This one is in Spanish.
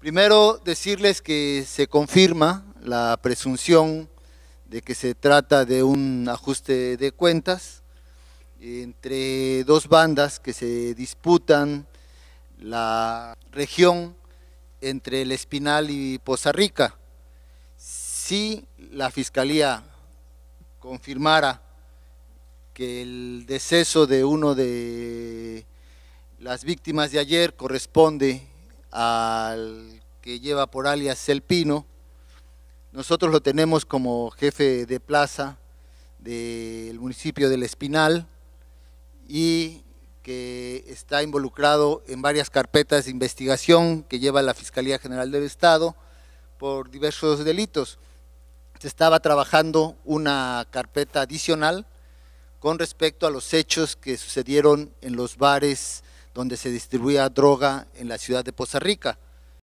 Primero, decirles que se confirma la presunción de que se trata de un ajuste de cuentas entre dos bandas que se disputan la región entre el Espinal y Poza Rica. Si la Fiscalía confirmara que el deceso de uno de las víctimas de ayer corresponde al que lleva por alias El Pino. Nosotros lo tenemos como jefe de plaza del municipio del Espinal y que está involucrado en varias carpetas de investigación que lleva la Fiscalía General del Estado por diversos delitos. Se estaba trabajando una carpeta adicional con respecto a los hechos que sucedieron en los bares donde se distribuía droga en la ciudad de Poza Rica.